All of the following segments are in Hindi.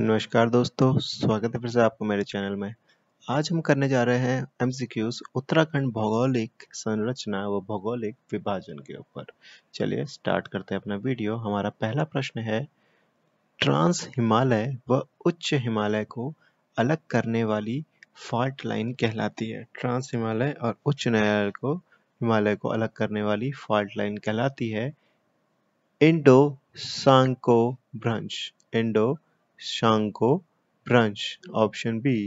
नमस्कार दोस्तों स्वागत है फिर से आपको मेरे चैनल में आज हम करने जा रहे हैं एम उत्तराखंड भौगोलिक संरचना व भौगोलिक विभाजन के ऊपर चलिए स्टार्ट करते हैं अपना वीडियो हमारा पहला प्रश्न है ट्रांस हिमालय व उच्च हिमालय को अलग करने वाली फॉल्ट लाइन कहलाती है ट्रांस हिमालय और उच्च न्यायालय को हिमालय को अलग करने वाली फॉल्ट लाइन कहलाती है इंडो सांको ब्रांच इंडो शाम को ब्रंच ऑप्शन बी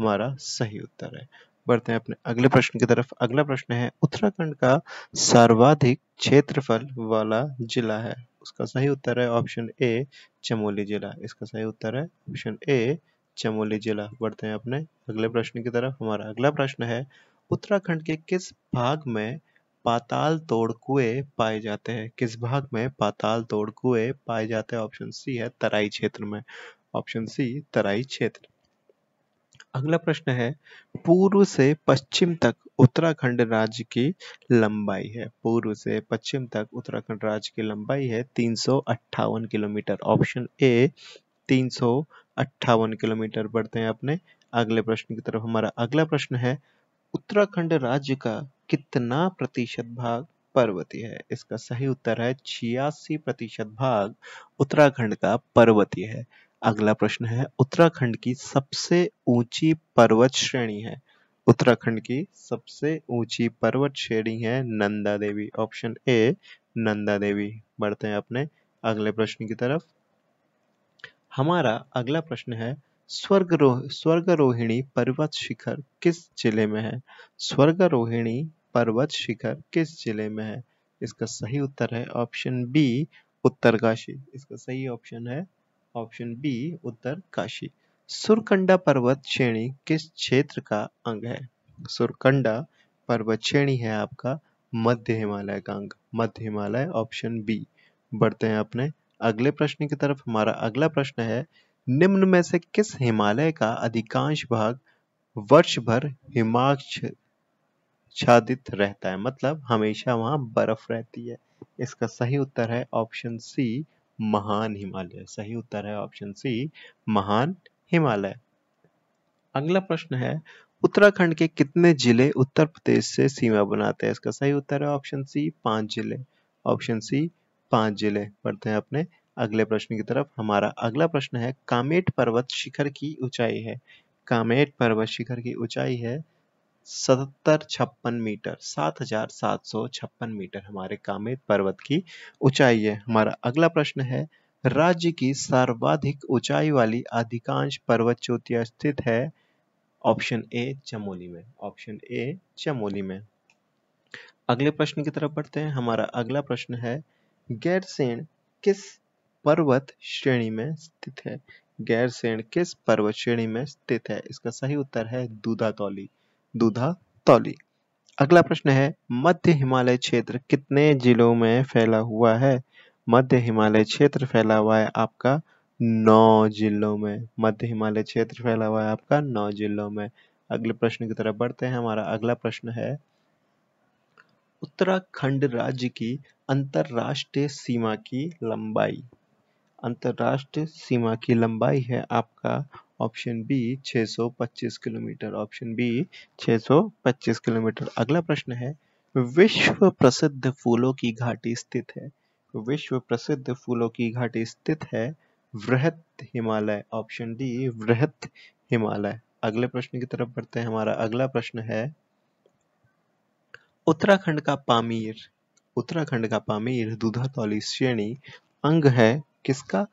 हमारा सही उत्तर है बढ़ते हैं अपने अगले प्रश्न की तरफ अगला प्रश्न है उत्तराखंड का सर्वाधिक क्षेत्रफल वाला जिला है उसका सही उत्तर है ऑप्शन ए चमोली जिला इसका सही उत्तर है ऑप्शन ए चमोली जिला बढ़ते हैं अपने अगले प्रश्न की तरफ हमारा अगला प्रश्न है उत्तराखंड के किस भाग में पाताल तोड़ कुएं पाए जाते हैं किस भाग में पाताल तोड़ कुएं पाए जाते हैं ऑप्शन सी है तराई क्षेत्र में ऑप्शन सी तराई क्षेत्र अगला प्रश्न है पूर्व से पश्चिम तक उत्तराखंड राज्य की लंबाई है पूर्व से पश्चिम तक उत्तराखंड राज्य की लंबाई है तीन किलोमीटर ऑप्शन ए तीन किलोमीटर बढ़ते हैं अपने अगले प्रश्न की तरफ हमारा अगला प्रश्न है उत्तराखंड राज्य का कितना प्रतिशत भाग पर्वतीय है इसका सही उत्तर है छियासी प्रतिशत भाग उत्तराखंड का पर्वतीय है अगला प्रश्न है उत्तराखंड की सबसे ऊंची पर्वत श्रेणी है उत्तराखंड की सबसे ऊंची पर्वत श्रेणी है नंदा देवी ऑप्शन ए नंदा देवी बढ़ते हैं अपने अगले प्रश्न की तरफ हमारा अगला प्रश्न है स्वर्गरोह स्वर्गरोहिणी पर्वत शिखर किस जिले में है स्वर्ग रोहिणी पर्वत शिखर किस जिले में है इसका सही उत्तर है ऑप्शन बी उत्तरकाशी इसका सही ऑप्शन है ऑप्शन बी उत्तरकाशी सुरकंडा पर्वत श्रेणी किस क्षेत्र का अंग है सुरकंडा पर्वत श्रेणी है आपका मध्य हिमालय का अंग मध्य हिमालय ऑप्शन बी बढ़ते हैं अपने अगले प्रश्न की तरफ हमारा अगला प्रश्न है निम्न में से किस हिमालय का अधिकांश भाग वर्ष भर हिमाक्ष आच्छादित रहता है मतलब हमेशा वहां बर्फ रहती है इसका सही उत्तर है ऑप्शन सी महान हिमालय सही उत्तर है ऑप्शन सी महान हिमालय अगला प्रश्न है उत्तराखंड के कितने जिले उत्तर प्रदेश से सीमा बनाते हैं इसका सही उत्तर है ऑप्शन सी पांच जिले ऑप्शन सी पांच जिले बढ़ते हैं अपने अगले प्रश्न की तरफ हमारा अगला प्रश्न है कामेट पर्वत शिखर की ऊंचाई है कामेट पर्वत शिखर की ऊंचाई है सतर छप्पन मीटर सात हजार सात सौ छप्पन मीटर हमारे कामेत पर्वत की ऊंचाई है हमारा अगला प्रश्न है राज्य की सर्वाधिक ऊंचाई वाली अधिकांश पर्वत चोटियां स्थित है ऑप्शन ए चमोली में ऑप्शन ए चमोली में अगले प्रश्न की तरफ बढ़ते हैं हमारा अगला प्रश्न है गैरसेण किस पर्वत श्रेणी में स्थित है गैरसेण किस पर्वत श्रेणी में स्थित है इसका सही उत्तर है दूधातौली दूधा तौली अगला प्रश्न है मध्य हिमालय क्षेत्र कितने जिलों में फैला हुआ है मध्य हिमालय क्षेत्र फैला हुआ है आपका नौ जिलों में मध्य हिमालय क्षेत्र फैला हुआ है आपका नौ जिलों में अगले प्रश्न की तरफ बढ़ते हैं हमारा अगला प्रश्न है उत्तराखंड राज्य की अंतरराष्ट्रीय सीमा की लंबाई अंतरराष्ट्रीय सीमा की लंबाई है आपका option B 625 kilometre option B 625 kilometre अगला प्रश्न है विश्व प्रसिद्ध फूलों की घाटी स्थित है विश्व प्रसिद्ध फूलों की घाटी स्थित है वृहत हिमालय ऑप्शन डी वृहत हिमालय अगले प्रश्न की तरफ बढ़ते हैं हमारा अगला प्रश्न है उत्तराखंड का पामीर उत्तराखंड का पामीर दुधातौली श्रेणी अंग है किसका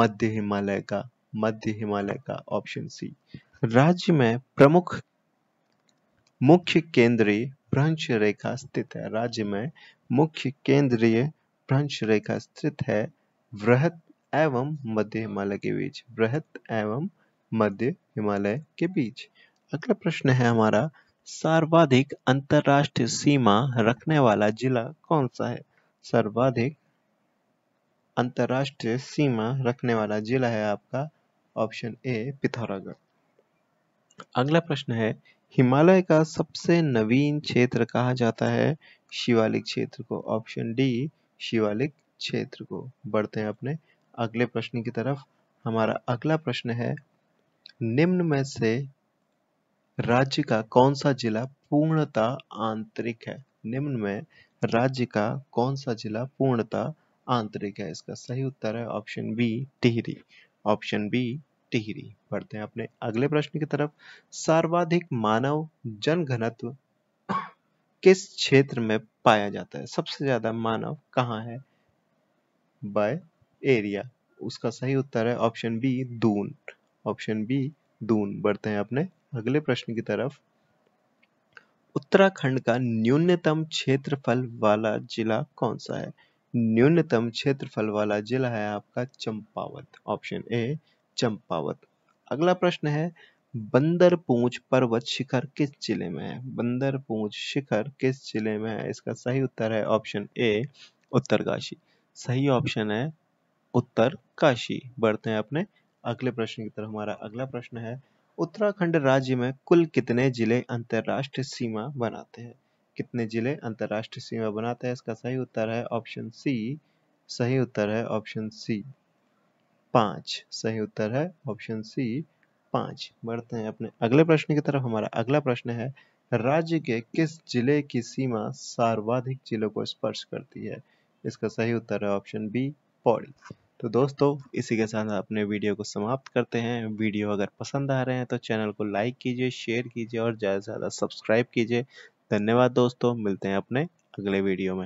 मध्य हिमालय का मध्य हिमालय का ऑप्शन सी राज्य में प्रमुख मुख्य केंद्रीय भ्रंश रेखा स्थित है राज्य में मुख्य केंद्रीय भ्रंश रेखा स्थित है वृहत एवं मध्य हिमालय के बीच वृहत एवं मध्य हिमालय के बीच अगला प्रश्न है हमारा सर्वाधिक अंतर्राष्ट्रीय सीमा रखने वाला जिला कौन सा है सर्वाधिक अंतरराष्ट्रीय सीमा रखने वाला जिला है आपका ऑप्शन ए पिथौरागढ़ अगला प्रश्न है हिमालय का सबसे नवीन क्षेत्र कहा जाता है शिवालिक क्षेत्र को ऑप्शन डी शिवालिक क्षेत्र को बढ़ते हैं अपने अगले प्रश्न की तरफ हमारा अगला प्रश्न है निम्न में से राज्य का कौन सा जिला पूर्णता आंतरिक है निम्न में राज्य का कौन सा जिला पूर्णता आंतरिक है इसका सही उत्तर है option B Tehri option B Tehri बढ़ते हैं अपने अगले प्रश्न की तरफ सर्वाधिक मानव जनघनत्व किस क्षेत्र में पाया जाता है सबसे ज्यादा मानव कहाँ है बाय एरिया उसका सही उत्तर है option B Doon option B Doon बढ़ते हैं अपने अगले प्रश्न की तरफ उत्तराखंड का न्यूनतम क्षेत्रफल वाला जिला कौन सा है न्यूनतम क्षेत्रफल वाला जिला है आपका चंपावत ऑप्शन ए चंपावत अगला प्रश्न है बंदर बंदरपूंछ पर्वत शिखर किस जिले में है बंदर पूछ शिखर किस जिले में है इसका सही उत्तर है ऑप्शन ए उत्तरकाशी सही ऑप्शन है उत्तरकाशी बढ़ते हैं अपने अगले प्रश्न की तरफ हमारा अगला प्रश्न है उत्तराखंड राज्य में कुल कितने जिले अंतर्राष्ट्रीय सीमा बनाते हैं कितने जिले अंतर्राष्ट्रीय सीमा बनाते हैं इसका सही उत्तर है ऑप्शन सी सही उत्तर है ऑप्शन सी पाँच सही उत्तर है ऑप्शन सी पाँच बढ़ते हैं अपने अगले प्रश्न की तरफ हमारा अगला प्रश्न है राज्य के किस जिले की सीमा सर्वाधिक जिलों को स्पर्श करती है इसका सही उत्तर है ऑप्शन बी पौड़ी तो दोस्तों इसी के साथ अपने वीडियो को समाप्त करते हैं वीडियो अगर पसंद आ रहे हैं तो चैनल को लाइक कीजिए शेयर कीजिए और ज़्यादा से ज़्यादा सब्सक्राइब कीजिए धन्यवाद दोस्तों मिलते हैं अपने अगले वीडियो में